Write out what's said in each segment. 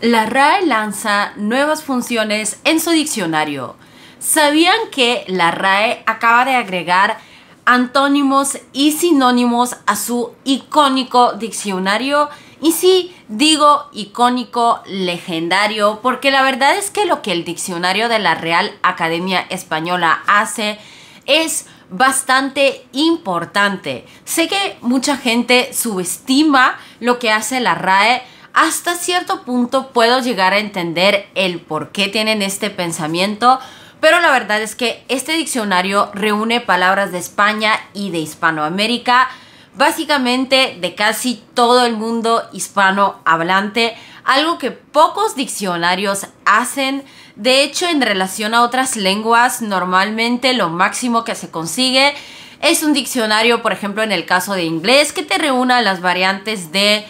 la RAE lanza nuevas funciones en su diccionario. ¿Sabían que la RAE acaba de agregar antónimos y sinónimos a su icónico diccionario? Y sí, digo icónico, legendario, porque la verdad es que lo que el diccionario de la Real Academia Española hace es bastante importante. Sé que mucha gente subestima lo que hace la RAE, hasta cierto punto puedo llegar a entender el por qué tienen este pensamiento, pero la verdad es que este diccionario reúne palabras de España y de Hispanoamérica, básicamente de casi todo el mundo hispanohablante, algo que pocos diccionarios hacen. De hecho, en relación a otras lenguas, normalmente lo máximo que se consigue es un diccionario, por ejemplo, en el caso de inglés, que te reúna las variantes de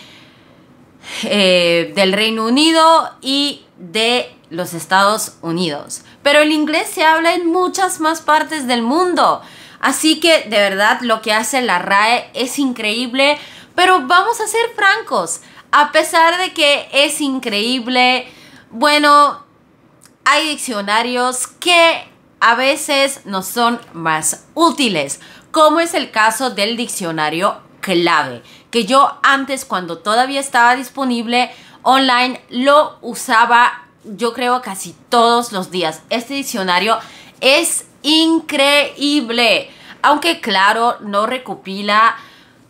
eh, del Reino Unido y de los Estados Unidos. Pero el inglés se habla en muchas más partes del mundo. Así que de verdad lo que hace la RAE es increíble. Pero vamos a ser francos. A pesar de que es increíble, bueno, hay diccionarios que a veces no son más útiles, como es el caso del diccionario clave, que yo antes cuando todavía estaba disponible online lo usaba yo creo casi todos los días. Este diccionario es increíble, aunque claro, no recopila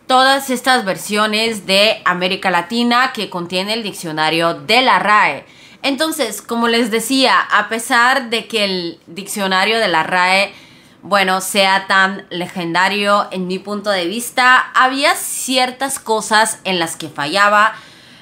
todas estas versiones de América Latina que contiene el diccionario de la RAE. Entonces, como les decía, a pesar de que el diccionario de la RAE bueno, sea tan legendario en mi punto de vista, había ciertas cosas en las que fallaba.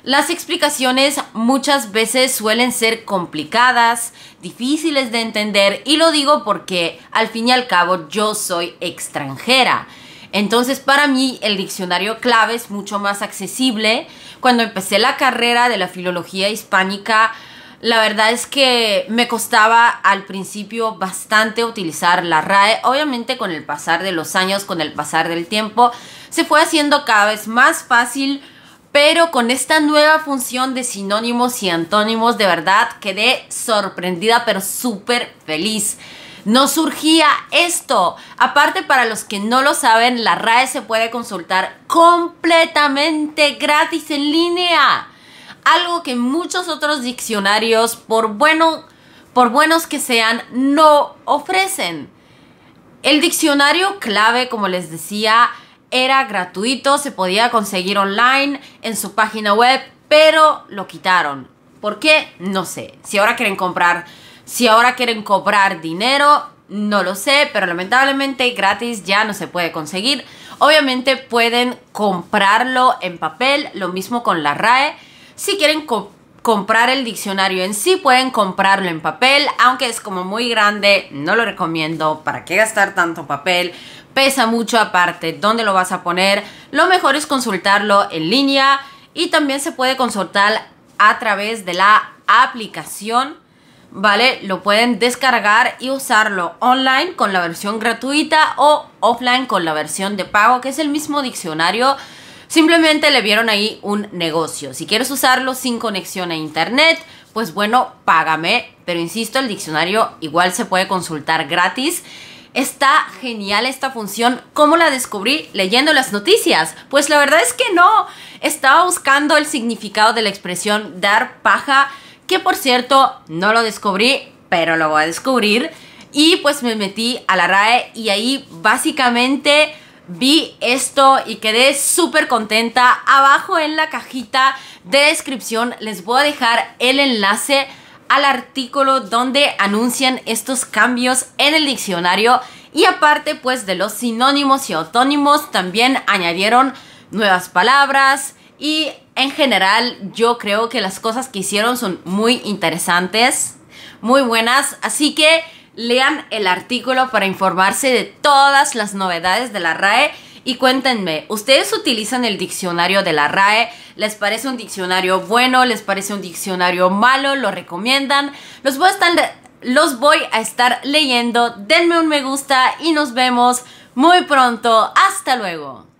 Las explicaciones muchas veces suelen ser complicadas, difíciles de entender y lo digo porque al fin y al cabo yo soy extranjera. Entonces para mí el diccionario clave es mucho más accesible. Cuando empecé la carrera de la filología hispánica la verdad es que me costaba al principio bastante utilizar la RAE. Obviamente con el pasar de los años, con el pasar del tiempo, se fue haciendo cada vez más fácil. Pero con esta nueva función de sinónimos y antónimos, de verdad quedé sorprendida, pero súper feliz. No surgía esto. Aparte, para los que no lo saben, la RAE se puede consultar completamente gratis en línea algo que muchos otros diccionarios, por, por buenos que sean, no ofrecen. El diccionario clave, como les decía, era gratuito, se podía conseguir online en su página web, pero lo quitaron. ¿Por qué? No sé. Si ahora quieren comprar, si ahora quieren cobrar dinero, no lo sé, pero lamentablemente gratis ya no se puede conseguir. Obviamente pueden comprarlo en papel, lo mismo con la RAE si quieren comprar el diccionario en sí, pueden comprarlo en papel, aunque es como muy grande, no lo recomiendo. ¿Para qué gastar tanto papel? Pesa mucho aparte, ¿dónde lo vas a poner? Lo mejor es consultarlo en línea y también se puede consultar a través de la aplicación. ¿vale? Lo pueden descargar y usarlo online con la versión gratuita o offline con la versión de pago, que es el mismo diccionario Simplemente le vieron ahí un negocio. Si quieres usarlo sin conexión a internet, pues bueno, págame. Pero insisto, el diccionario igual se puede consultar gratis. Está genial esta función. ¿Cómo la descubrí? Leyendo las noticias. Pues la verdad es que no. Estaba buscando el significado de la expresión dar paja, que por cierto no lo descubrí, pero lo voy a descubrir. Y pues me metí a la RAE y ahí básicamente vi esto y quedé súper contenta. Abajo en la cajita de descripción les voy a dejar el enlace al artículo donde anuncian estos cambios en el diccionario y aparte pues de los sinónimos y autónimos también añadieron nuevas palabras y en general yo creo que las cosas que hicieron son muy interesantes, muy buenas, así que lean el artículo para informarse de todas las novedades de la RAE y cuéntenme, ¿ustedes utilizan el diccionario de la RAE? ¿Les parece un diccionario bueno? ¿Les parece un diccionario malo? ¿Lo recomiendan? Los voy a estar, los voy a estar leyendo. Denme un me gusta y nos vemos muy pronto. Hasta luego.